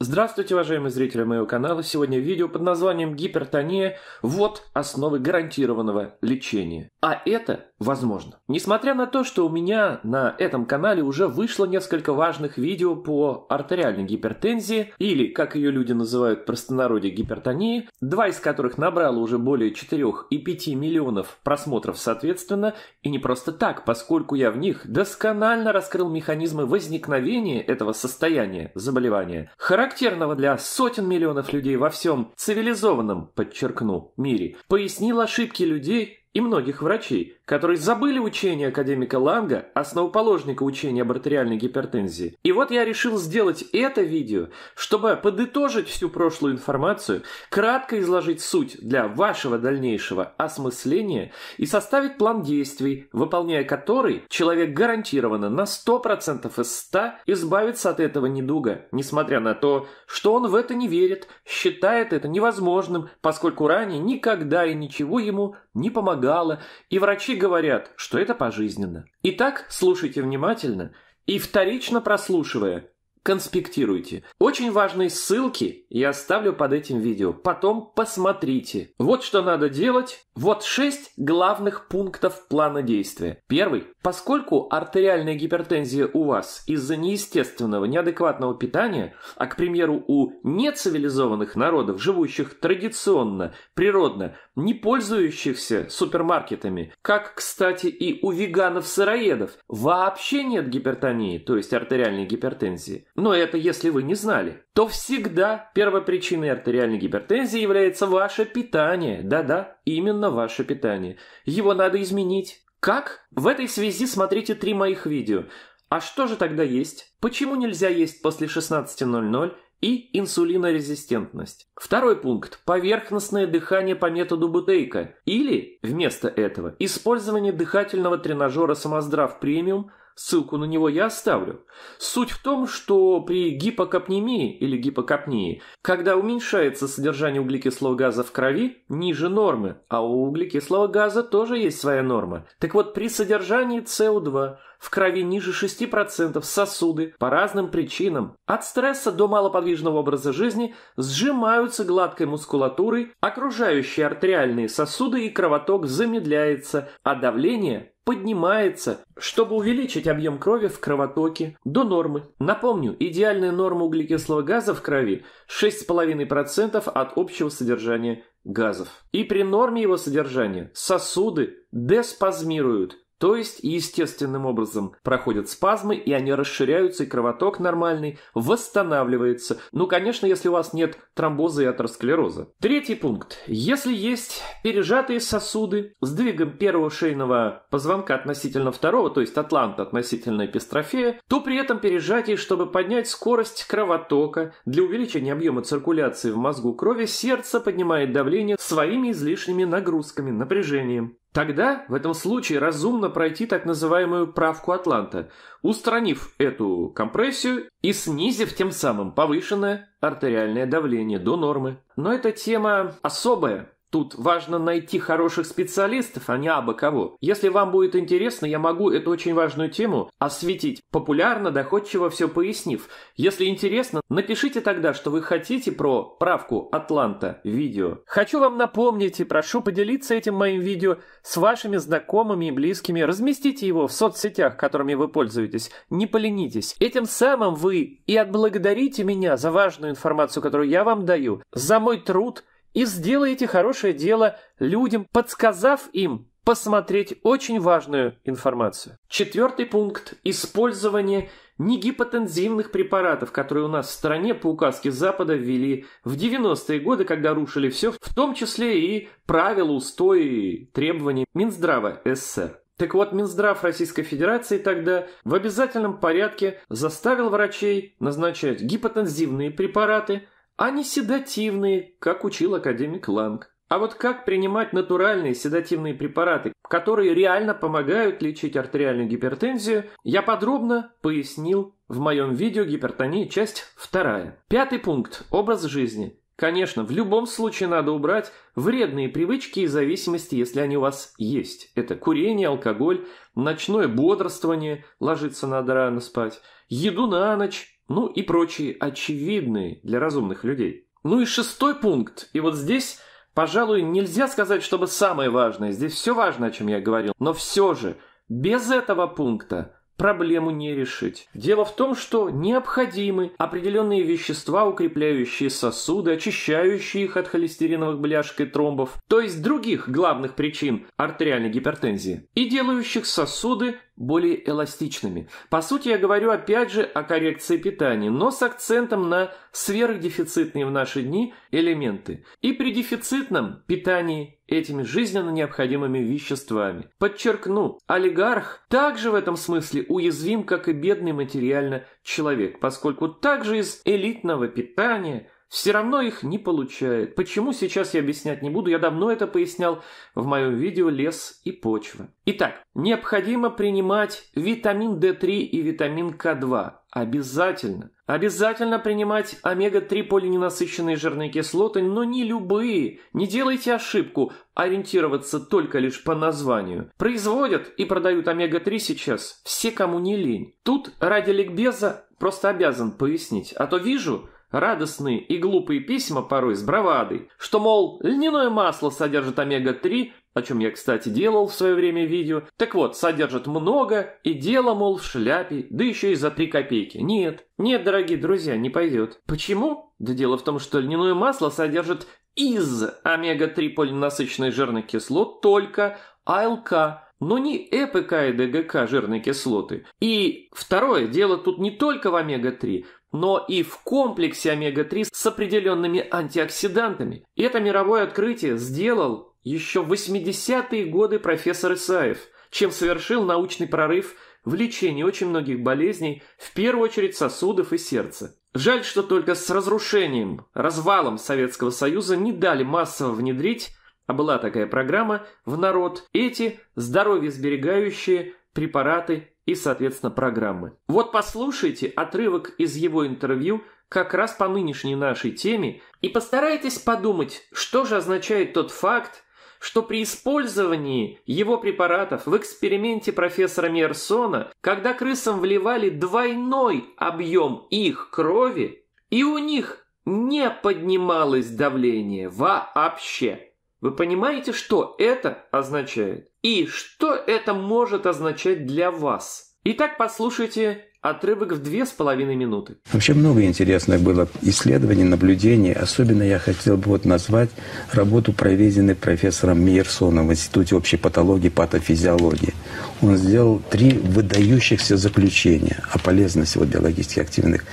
Здравствуйте, уважаемые зрители моего канала. Сегодня видео под названием «Гипертония. Вот основы гарантированного лечения». А это возможно. Несмотря на то, что у меня на этом канале уже вышло несколько важных видео по артериальной гипертензии, или, как ее люди называют простонародье, гипертонии, два из которых набрало уже более 4 и 5 миллионов просмотров соответственно, и не просто так, поскольку я в них досконально раскрыл механизмы возникновения этого состояния заболевания, характерного для сотен миллионов людей во всем цивилизованном, подчеркну, мире, пояснил ошибки людей, и многих врачей, которые забыли учение академика Ланга, основоположника учения об артериальной гипертензии. И вот я решил сделать это видео, чтобы подытожить всю прошлую информацию, кратко изложить суть для вашего дальнейшего осмысления и составить план действий, выполняя который человек гарантированно на 100% из 100 избавится от этого недуга, несмотря на то, что он в это не верит, считает это невозможным, поскольку ранее никогда и ничего ему не помогало помогало, и врачи говорят, что это пожизненно. Итак, слушайте внимательно и вторично прослушивая, конспектируйте. Очень важные ссылки я оставлю под этим видео. Потом посмотрите. Вот что надо делать. Вот шесть главных пунктов плана действия. Первый. Поскольку артериальная гипертензия у вас из-за неестественного, неадекватного питания, а, к примеру, у нецивилизованных народов, живущих традиционно, природно, не пользующихся супермаркетами, как, кстати, и у веганов-сыроедов, вообще нет гипертонии, то есть артериальной гипертензии, но это если вы не знали, то всегда первопричиной артериальной гипертензии является ваше питание. Да-да, именно ваше питание. Его надо изменить. Как? В этой связи смотрите три моих видео. А что же тогда есть? Почему нельзя есть после 16.00? и инсулинорезистентность. Второй пункт – поверхностное дыхание по методу Бутейка или, вместо этого, использование дыхательного тренажера «Самоздрав Премиум» Ссылку на него я оставлю. Суть в том, что при гипокапнемии или гипокапнии, когда уменьшается содержание углекислого газа в крови ниже нормы, а у углекислого газа тоже есть своя норма. Так вот, при содержании СО2 в крови ниже 6% сосуды по разным причинам, от стресса до малоподвижного образа жизни, сжимаются гладкой мускулатурой, окружающие артериальные сосуды и кровоток замедляется, а давление поднимается, чтобы увеличить объем крови в кровотоке до нормы. Напомню, идеальная норма углекислого газа в крови 6,5% от общего содержания газов. И при норме его содержания сосуды деспазмируют, то есть, естественным образом проходят спазмы, и они расширяются, и кровоток нормальный восстанавливается. Ну, конечно, если у вас нет тромбоза и атеросклероза. Третий пункт. Если есть пережатые сосуды сдвигом первого шейного позвонка относительно второго, то есть атланта относительно эпистрофея, то при этом пережатии, чтобы поднять скорость кровотока для увеличения объема циркуляции в мозгу крови, сердце поднимает давление своими излишними нагрузками, напряжением. Тогда в этом случае разумно пройти так называемую правку Атланта, устранив эту компрессию и снизив тем самым повышенное артериальное давление до нормы. Но эта тема особая, Тут важно найти хороших специалистов, а не абы кого. Если вам будет интересно, я могу эту очень важную тему осветить, популярно, доходчиво все пояснив. Если интересно, напишите тогда, что вы хотите про правку Атланта видео. Хочу вам напомнить и прошу поделиться этим моим видео с вашими знакомыми и близкими. Разместите его в соцсетях, которыми вы пользуетесь. Не поленитесь. Этим самым вы и отблагодарите меня за важную информацию, которую я вам даю, за мой труд – и сделаете хорошее дело людям, подсказав им посмотреть очень важную информацию. Четвертый пункт – использование негипотензивных препаратов, которые у нас в стране по указке Запада ввели в 90-е годы, когда рушили все, в том числе и правила, устои и требования Минздрава СССР. Так вот, Минздрав Российской Федерации тогда в обязательном порядке заставил врачей назначать гипотензивные препараты – они седативные, как учил академик Ланг. А вот как принимать натуральные седативные препараты, которые реально помогают лечить артериальную гипертензию, я подробно пояснил в моем видео «Гипертония. Часть 2». Пятый пункт – образ жизни. Конечно, в любом случае надо убрать вредные привычки и зависимости, если они у вас есть. Это курение, алкоголь, ночное бодрствование, ложиться надо рано спать, еду на ночь, ну и прочие очевидные для разумных людей. Ну и шестой пункт, и вот здесь, пожалуй, нельзя сказать, чтобы самое важное, здесь все важно, о чем я говорил, но все же, без этого пункта проблему не решить. Дело в том, что необходимы определенные вещества, укрепляющие сосуды, очищающие их от холестериновых бляшек и тромбов, то есть других главных причин артериальной гипертензии, и делающих сосуды более эластичными. По сути, я говорю опять же о коррекции питания, но с акцентом на сверхдефицитные в наши дни элементы и при дефицитном питании этими жизненно необходимыми веществами. Подчеркну, олигарх также в этом смысле уязвим, как и бедный материально человек, поскольку также из элитного питания – все равно их не получает. Почему, сейчас я объяснять не буду, я давно это пояснял в моем видео «Лес и почва». Итак, необходимо принимать витамин D3 и витамин К2. Обязательно. Обязательно принимать омега-3 полиненасыщенные жирные кислоты, но не любые. Не делайте ошибку ориентироваться только лишь по названию. Производят и продают омега-3 сейчас все, кому не лень. Тут ради ликбеза просто обязан пояснить, а то вижу – Радостные и глупые письма порой с бравадой, что, мол, льняное масло содержит омега-3, о чем я, кстати, делал в свое время видео. Так вот, содержит много, и дело, мол, в шляпе, да еще и за три копейки. Нет, нет, дорогие друзья, не пойдет. Почему? Да дело в том, что льняное масло содержит из омега-3 полинасыщенных жирной кислот только АЛК, но не ЭПК и ДГК жирные кислоты. И второе, дело тут не только в омега-3 но и в комплексе омега-3 с определенными антиоксидантами. Это мировое открытие сделал еще в 80-е годы профессор Исаев, чем совершил научный прорыв в лечении очень многих болезней, в первую очередь сосудов и сердца. Жаль, что только с разрушением, развалом Советского Союза не дали массово внедрить, а была такая программа, в народ эти здоровье сберегающие препараты и, соответственно, программы. Вот послушайте отрывок из его интервью как раз по нынешней нашей теме и постарайтесь подумать, что же означает тот факт, что при использовании его препаратов в эксперименте профессора Мерсона, когда крысам вливали двойной объем их крови, и у них не поднималось давление вообще. Вы понимаете, что это означает? и что это может означать для вас. Итак, послушайте Отрывок в две с половиной минуты. Вообще много интересных было исследований, наблюдений. Особенно я хотел бы вот назвать работу, проведенную профессором Мейерсоном в Институте общей патологии и патофизиологии. Он сделал три выдающихся заключения о полезности вот биологически активных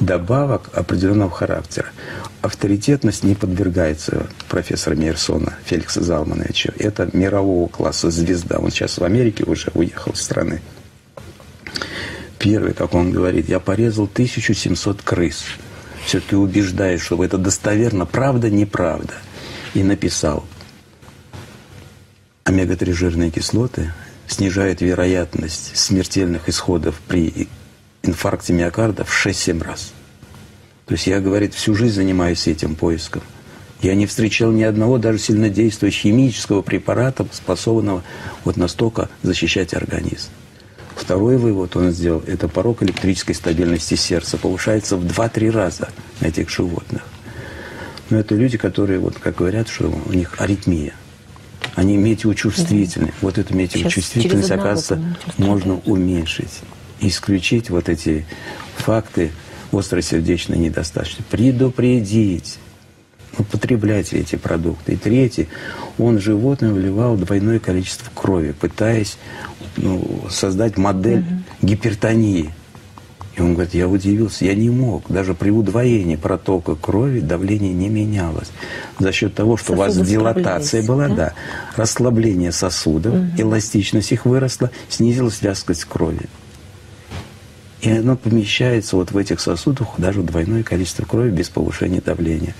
добавок определенного характера. Авторитетность не подвергается профессора Мейерсона Феликса Залмановича. Это мирового класса звезда. Он сейчас в Америке уже уехал из страны первый, как он говорит, я порезал 1700 крыс. Все-таки убеждаюсь, что это достоверно, правда, неправда. И написал, омега-3 жирные кислоты снижают вероятность смертельных исходов при инфаркте миокарда в 6-7 раз. То есть я, говорит, всю жизнь занимаюсь этим поиском. Я не встречал ни одного даже сильнодействующего химического препарата, способного вот настолько защищать организм. Второй вывод он сделал – это порог электрической стабильности сердца повышается в 2-3 раза на этих животных. Но это люди, которые, вот как говорят, что у них аритмия. Они метеочувствительны. Угу. Вот эту метеочувствительность, оказывается, можно уменьшить. Исключить вот эти факты остросердечной недостаточности. Предупредить употребляйте эти продукты. И третье, он животным вливал двойное количество крови, пытаясь ну, создать модель угу. гипертонии. И он говорит, я удивился, я не мог. Даже при удвоении протока крови давление не менялось. За счет того, что сосуды у вас дилатация была, да? да, расслабление сосудов, угу. эластичность их выросла, снизилась вязкость крови и оно помещается вот в этих сосудах даже двойное количество крови без повышения давления.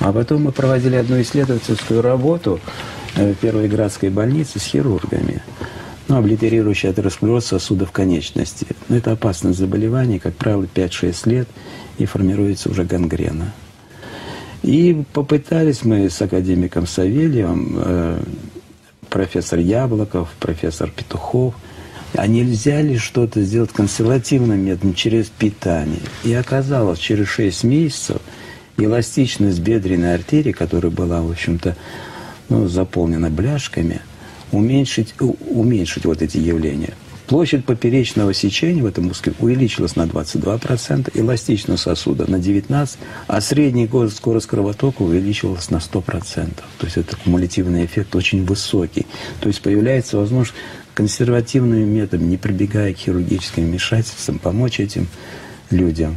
А потом мы проводили одну исследовательскую работу э, в Первой городской больнице с хирургами, ну, облитерирующий атеросклероз сосудов конечности. Но ну, это опасное заболевание, как правило, 5-6 лет, и формируется уже гангрена. И попытались мы с академиком Савельевым, э, профессор Яблоков, профессор Петухов – а нельзя ли что-то сделать консервативным методом через питание? И оказалось, через 6 месяцев эластичность бедренной артерии, которая была, в общем-то, ну, заполнена бляшками, уменьшить, уменьшить вот эти явления. Площадь поперечного сечения в этом мускуле увеличилась на 22%, эластичность сосуда на 19%, а средняя скорость кровотока увеличилась на 100%. То есть это кумулятивный эффект очень высокий. То есть появляется возможность консервативными методами, не прибегая к хирургическим вмешательствам, помочь этим людям.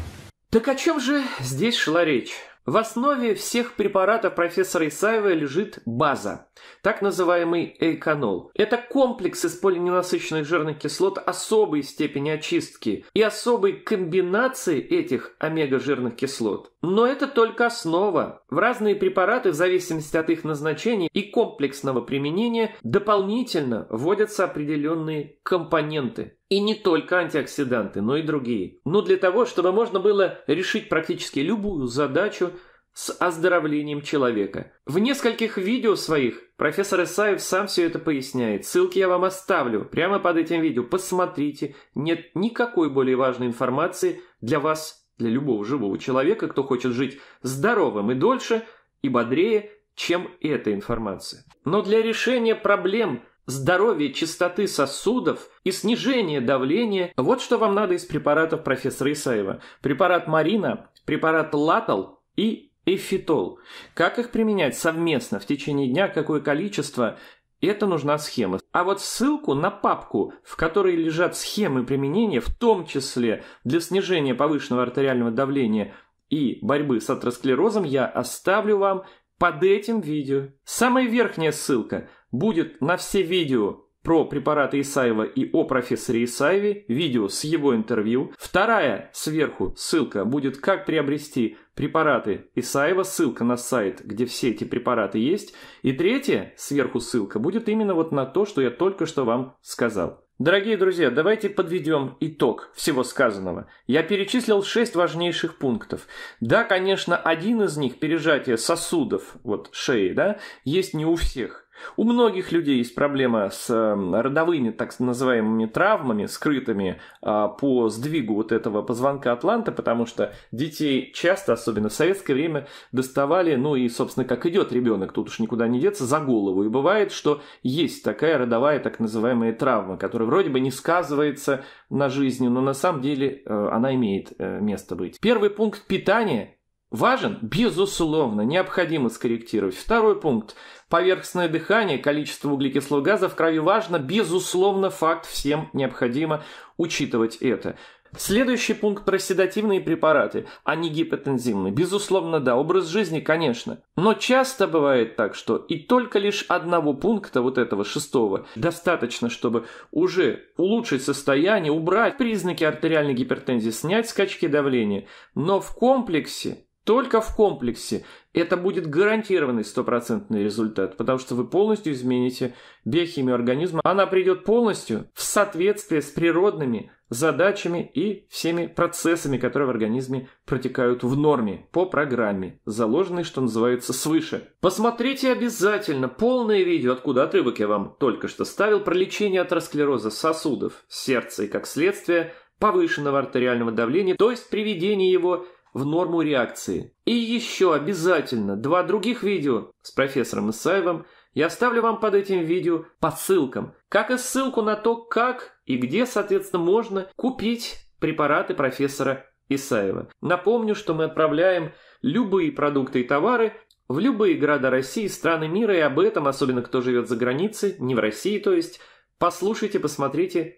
Так о чем же здесь шла речь? В основе всех препаратов профессора Исаева лежит база, так называемый эйконол. Это комплекс из полиненасыщенных жирных кислот особой степени очистки и особой комбинации этих омега-жирных кислот. Но это только основа. В разные препараты в зависимости от их назначения и комплексного применения дополнительно вводятся определенные компоненты. И не только антиоксиданты, но и другие. Но для того, чтобы можно было решить практически любую задачу с оздоровлением человека. В нескольких видео своих профессор Исаев сам все это поясняет. Ссылки я вам оставлю прямо под этим видео. Посмотрите. Нет никакой более важной информации для вас, для любого живого человека, кто хочет жить здоровым и дольше, и бодрее, чем эта информация. Но для решения проблем – здоровье чистоты сосудов и снижение давления. Вот что вам надо из препаратов профессора Исаева. Препарат Марина, препарат Латал и Эфитол. Как их применять совместно в течение дня, какое количество, это нужна схема. А вот ссылку на папку, в которой лежат схемы применения, в том числе для снижения повышенного артериального давления и борьбы с атеросклерозом, я оставлю вам под этим видео. Самая верхняя ссылка будет на все видео про препараты Исаева и о профессоре Исаеве, видео с его интервью. Вторая сверху ссылка будет «Как приобрести препараты Исаева», ссылка на сайт, где все эти препараты есть. И третья сверху ссылка будет именно вот на то, что я только что вам сказал. Дорогие друзья, давайте подведем итог всего сказанного. Я перечислил шесть важнейших пунктов. Да, конечно, один из них, пережатие сосудов, вот шеи, да, есть не у всех. У многих людей есть проблема с эм, родовыми так называемыми травмами, скрытыми а, по сдвигу вот этого позвонка Атланта, потому что детей часто, особенно в советское время, доставали, ну и, собственно, как идет ребенок, тут уж никуда не деться, за голову. И бывает, что есть такая родовая так называемая травма, которая вроде бы не сказывается на жизни, но на самом деле э, она имеет э, место быть. Первый пункт питания важен? Безусловно, необходимо скорректировать. Второй пункт. Поверхностное дыхание, количество углекислого газа в крови важно. Безусловно, факт всем необходимо учитывать это. Следующий пункт про седативные препараты, а не гипотензивные. Безусловно, да, образ жизни, конечно. Но часто бывает так, что и только лишь одного пункта, вот этого шестого, достаточно, чтобы уже улучшить состояние, убрать признаки артериальной гипертензии, снять скачки давления. Но в комплексе только в комплексе это будет гарантированный стопроцентный результат, потому что вы полностью измените биохимию организма. Она придет полностью в соответствие с природными задачами и всеми процессами, которые в организме протекают в норме, по программе, заложенной, что называется, свыше. Посмотрите обязательно полное видео, откуда отрывок я вам только что ставил, про лечение атеросклероза сосудов, сердца и, как следствие, повышенного артериального давления, то есть приведение его в норму реакции. И еще обязательно два других видео с профессором Исаевым я оставлю вам под этим видео по ссылкам, как и ссылку на то, как и где, соответственно, можно купить препараты профессора Исаева. Напомню, что мы отправляем любые продукты и товары в любые города России, страны мира, и об этом, особенно кто живет за границей, не в России, то есть, послушайте, посмотрите